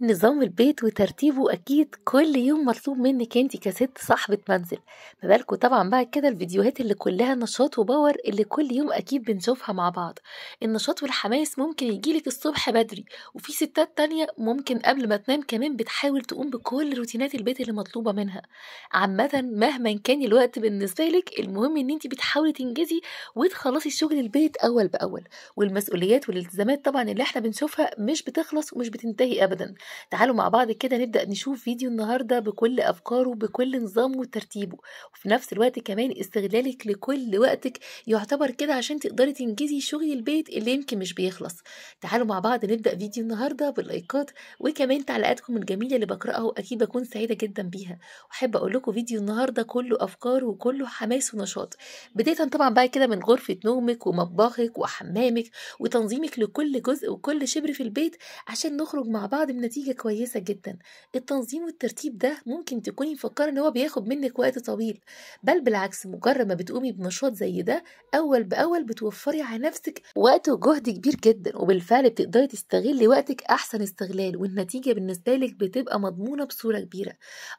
نظام البيت وترتيبه اكيد كل يوم مطلوب منك انت كست صاحبه منزل ما بالكوا طبعا بقى كده الفيديوهات اللي كلها نشاط وباور اللي كل يوم اكيد بنشوفها مع بعض النشاط والحماس ممكن يجيلك الصبح بدري وفي ستات تانية ممكن قبل ما تنام كمان بتحاول تقوم بكل روتينات البيت اللي مطلوبه منها عامه مهما كان الوقت بالنسبه لك المهم ان انت بتحاولي تنجزي وتخلصي شغل البيت اول باول والمسؤوليات والالتزامات طبعا اللي احنا بنشوفها مش بتخلص ومش بتنتهي ابدا تعالوا مع بعض كده نبدأ نشوف فيديو النهاردة بكل أفكاره بكل نظامه وترتيبه وفي نفس الوقت كمان استغلالك لكل وقتك يعتبر كده عشان تقدري تنجزي شغل البيت اللي يمكن مش بيخلص تعالوا مع بعض نبدأ فيديو النهاردة باللايكات وكمان تعليقاتكم الجميلة اللي بقرأها وأكيد بكون سعيدة جدا بيها وأحب أقول لكم فيديو النهاردة كله أفكار وكله حماس ونشاط بداية طبعا بقى كده من غرفة نومك ومطبخك وحمامك وتنظيمك لكل جزء وكل شبر في البيت عشان نخرج مع بعض بنتيجة نتيجة كويسة جدا التنظيم والترتيب ده ممكن تكوني مفكرة ان هو بياخد منك وقت طويل بل بالعكس مجرد ما بتقومي بنشاط زي ده اول باول بتوفري على نفسك وقت وجهد كبير جدا وبالفعل بتقدري تستغلي وقتك احسن استغلال والنتيجة بالنسبة لك بتبقى مضمونة بصورة كبيرة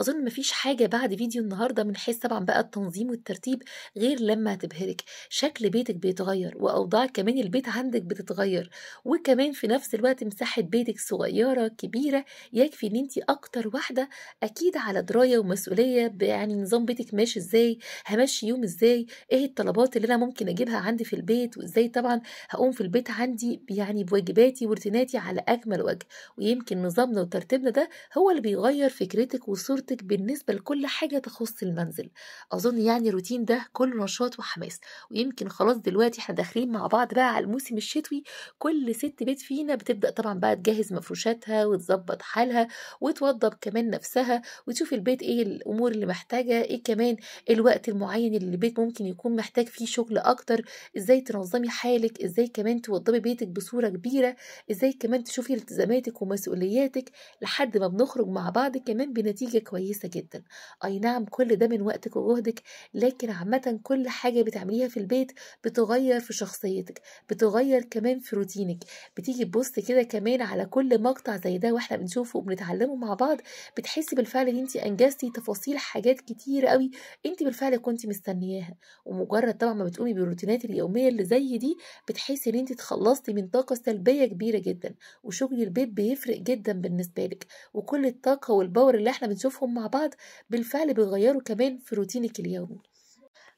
اظن مفيش حاجة بعد فيديو النهاردة من حيث طبعا بقى التنظيم والترتيب غير لما هتبهرك شكل بيتك بيتغير واوضاع كمان البيت عندك بتتغير وكمان في نفس الوقت مساحة بيتك صغيرة كبيرة كبيره يكفي ان انت اكتر واحده اكيد على درايه ومسؤوليه يعني نظام بيتك ماشي ازاي همشي يوم ازاي ايه الطلبات اللي انا ممكن اجيبها عندي في البيت وازاي طبعا هقوم في البيت عندي يعني بواجباتي وروتيناتي على اجمل وجه ويمكن نظامنا وترتيبنا ده هو اللي بيغير فكرتك وصورتك بالنسبه لكل حاجه تخص المنزل اظن يعني الروتين ده كله نشاط وحماس ويمكن خلاص دلوقتي احنا داخلين مع بعض بقى على الموسم الشتوي كل ست بيت فينا بتبدا طبعا بقى تجهز مفروشاتها وتظبط تظبط حالها وتوضب كمان نفسها وتشوف البيت ايه الامور اللي محتاجه ايه كمان الوقت المعين اللي البيت ممكن يكون محتاج فيه شغل اكتر ازاي تنظمي حالك ازاي كمان توضبي بيتك بصوره كبيره ازاي كمان تشوفي التزاماتك ومسؤولياتك لحد ما بنخرج مع بعض كمان بنتيجه كويسه جدا اي نعم كل ده من وقتك وجهدك لكن عامه كل حاجه بتعمليها في البيت بتغير في شخصيتك بتغير كمان في روتينك بتيجي تبص كده كمان على كل مقطع زي ده واحنا بنشوفه وبنتعلمه مع بعض بتحسي بالفعل ان انت انجزتي تفاصيل حاجات كتير قوي انت بالفعل كنت مستنياها ومجرد طبعا ما بتقومي بالروتينات اليوميه اللي زي دي بتحسي ان انت اتخلصتي من طاقه سلبيه كبيره جدا وشغل البيت بيفرق جدا بالنسبه لك وكل الطاقه والباور اللي احنا بنشوفهم مع بعض بالفعل بيغيروا كمان في روتينك اليومي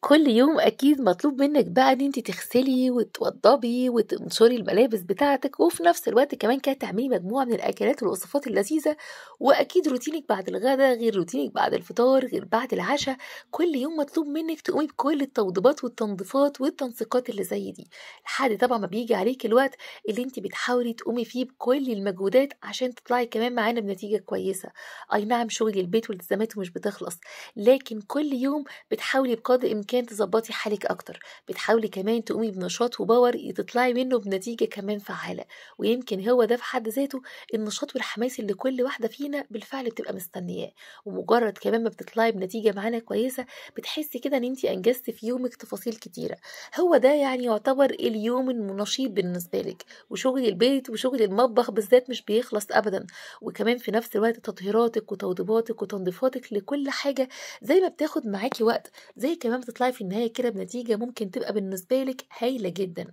كل يوم اكيد مطلوب منك بقى ان انت تغسلي وتوضبي وتنشري الملابس بتاعتك وفي نفس الوقت كمان كده تعملي مجموعه من الاكلات والوصفات اللذيذه واكيد روتينك بعد الغداء غير روتينك بعد الفطار غير بعد العشاء كل يوم مطلوب منك تقومي بكل التوضيبات والتنظيفات والتنسيقات اللي زي دي لحد طبعا ما بيجي عليك الوقت اللي انت بتحاولي تقومي فيه بكل المجهودات عشان تطلعي كمان معانا بنتيجه كويسه اي نعم شغل البيت والتزاماته مش بتخلص لكن كل يوم بتحاولي بقدر الامكان تظبطي حالك أكتر بتحاولي كمان تقومي بنشاط وباور تطلعي منه بنتيجة كمان فعالة ويمكن هو ده في حد ذاته النشاط والحماس اللي كل واحدة فينا بالفعل بتبقى مستنياه ومجرد كمان ما بتطلعي بنتيجة معانا كويسة بتحسي كده إن أنت أنجزتي في يومك تفاصيل كتيرة هو ده يعني يعتبر اليوم النشيط بالنسبة لك وشغل البيت وشغل المطبخ بالذات مش بيخلص أبدا وكمان في نفس الوقت تطهيراتك وتوضيباتك وتنظيفاتك لكل حاجة زي ما بتاخد معاكي وقت زي كمان هتطلعي في النهاية كده بنتيجة ممكن تبقى بالنسبة لك هايلة جدا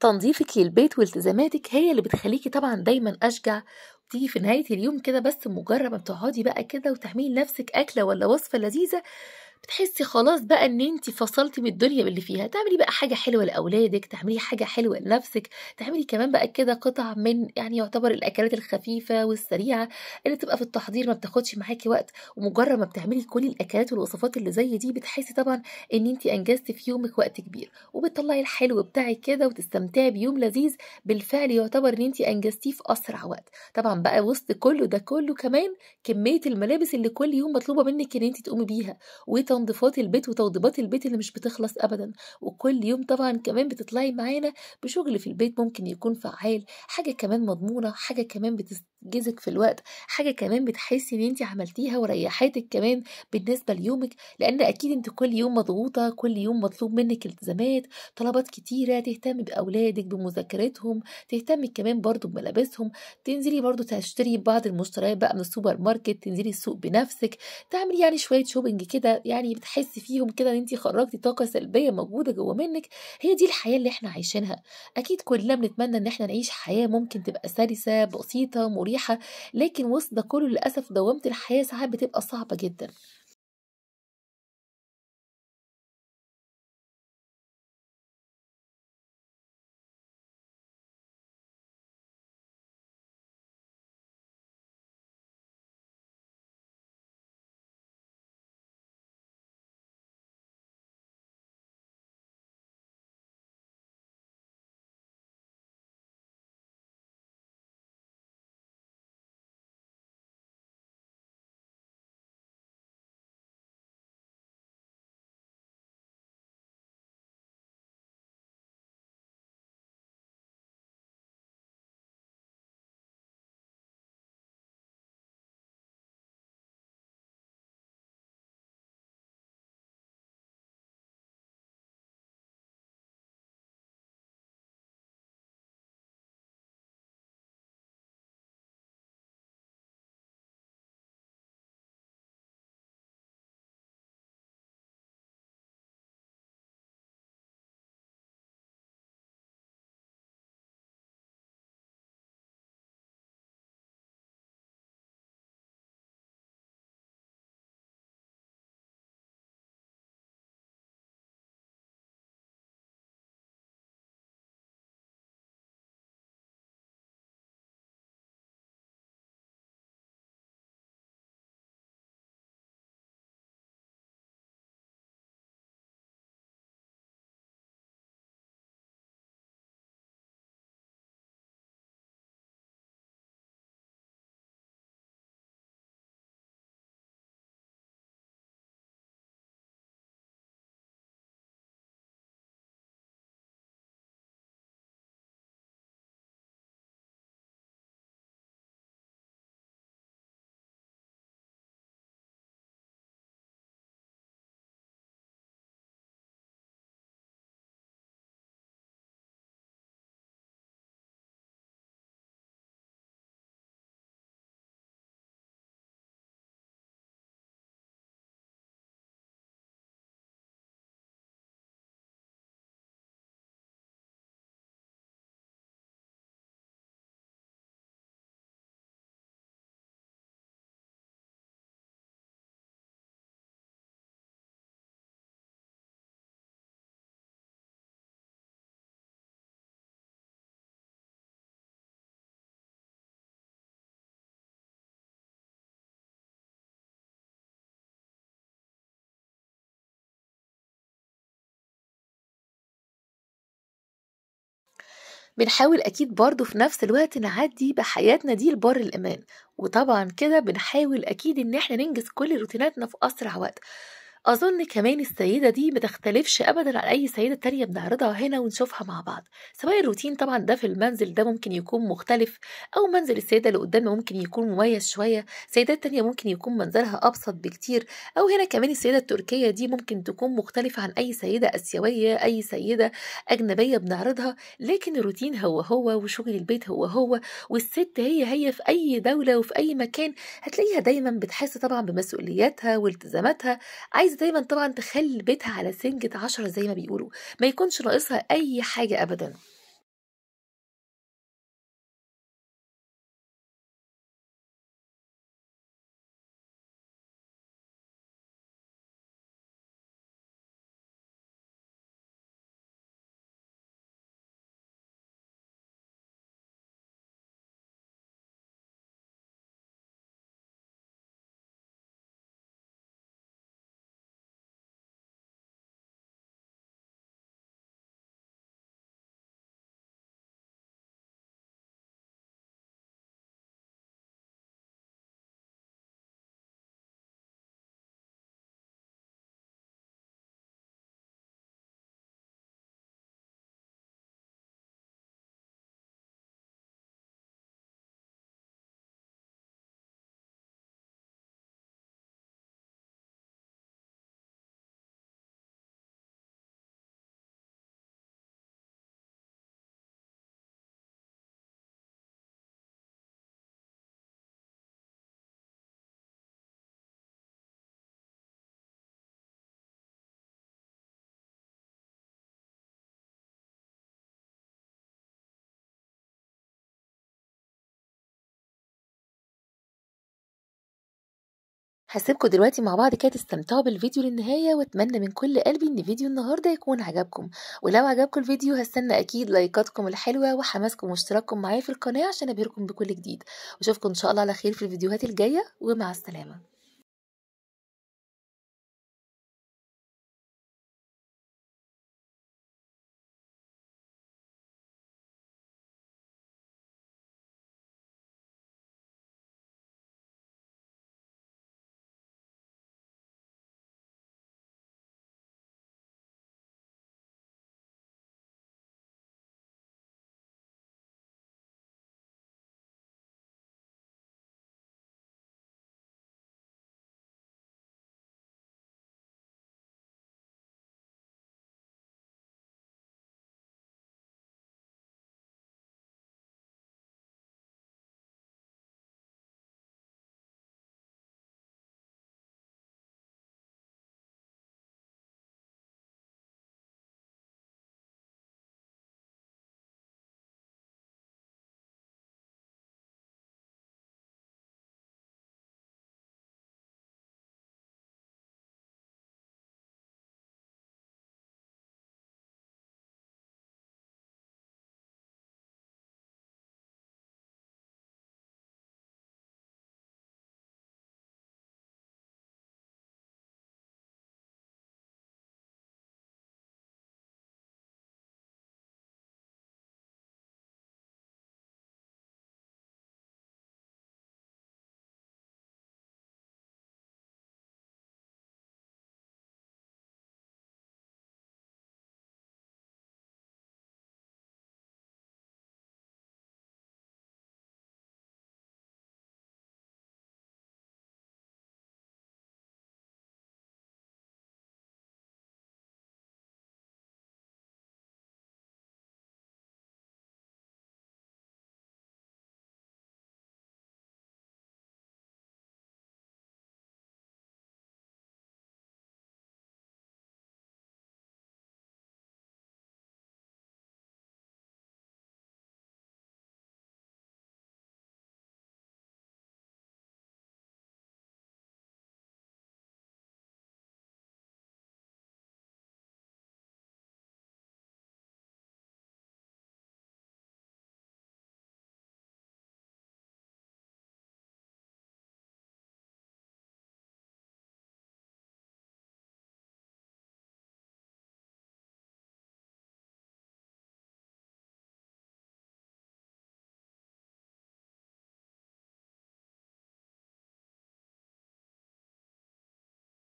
تنظيفك للبيت والتزاماتك هي اللي بتخليكي طبعا دايما أشجع تيجي في نهاية اليوم كده بس مجرد ما بتقعدي بقى كده وتعملي لنفسك أكلة ولا وصفة لذيذة بتحسي خلاص بقى ان انت فصلتي من الدنيا باللي فيها تعملي بقى حاجه حلوه لاولادك تعملي حاجه حلوه لنفسك تعملي كمان بقى كده قطع من يعني يعتبر الاكلات الخفيفه والسريعه اللي تبقى في التحضير ما بتاخدش معاكي وقت ومجرد ما بتعملي كل الاكلات والوصفات اللي زي دي بتحسي طبعا ان انت انجزتي في يومك وقت كبير وبتطلعي الحلو بتاعك كده وتستمتعي بيوم لذيذ بالفعل يعتبر ان انت انجزتيه في اسرع وقت طبعا بقى وسط كله ده كله كمان كميه الملابس اللي كل يوم مطلوبه منك ان انت تقومي بيها تنظيفات البيت وتوضيبات البيت اللي مش بتخلص ابدا وكل يوم طبعا كمان بتطلعي معانا بشغل في البيت ممكن يكون فعال حاجه كمان مضمونه حاجه كمان بتست... تنجزك في الوقت حاجه كمان بتحسي ان انت عملتيها وريحتك كمان بالنسبه ليومك لان اكيد انت كل يوم مضغوطه كل يوم مطلوب منك التزامات طلبات كتيره تهتمي باولادك بمذاكرتهم تهتمي كمان برضو بملابسهم تنزلي برضو تشتري بعض المشتريات بقى من السوبر ماركت تنزلي السوق بنفسك تعملي يعني شويه شوبينج كده يعني بتحسي فيهم كده ان انت خرجتي طاقه سلبيه موجوده جوه منك هي دي الحياه اللي احنا عايشينها اكيد كلنا بنتمنى ان احنا نعيش حياه ممكن تبقى سلسه بسيطه مريحه مريحة لكن وسط ده كله للأسف دوامة الحياة ساعات بتبقى صعبة جدا بنحاول أكيد برضه في نفس الوقت نعدي بحياتنا دي لبر الأمان وطبعا كده بنحاول أكيد إن احنا ننجز كل روتيناتنا في أسرع وقت أظن كمان السيدة دي بتختلفش أبدا عن أي سيدة تانية بنعرضها هنا ونشوفها مع بعض سواء الروتين طبعا ده في المنزل ده ممكن يكون مختلف أو منزل السيدة اللي قدامي ممكن يكون مميز شوية سيدات تانية ممكن يكون منزلها أبسط بكتير أو هنا كمان السيدة التركية دي ممكن تكون مختلفة عن أي سيدة آسيوية أي سيدة أجنبية بنعرضها لكن الروتين هو هو وشغل البيت هو هو والست هي هي في أي دولة وفي أي مكان هتلاقيها دايما بتحس طبعا بمسؤولياتها والتزاماتها عايزه دايما طبعا تخلي بيتها على سنجة عشرة زي ما بيقولوا ما يكونش ناقصها أي حاجة أبدا هسيبكم دلوقتي مع بعض كده تستمتعوا بالفيديو للنهايه واتمنى من كل قلبي ان فيديو النهارده يكون عجبكم ولو عجبكم الفيديو هستنى اكيد لايكاتكم الحلوه وحماسكم واشتراككم معايا في القناه عشان ابهركم بكل جديد واشوفكم ان شاء الله على خير في الفيديوهات الجايه ومع السلامه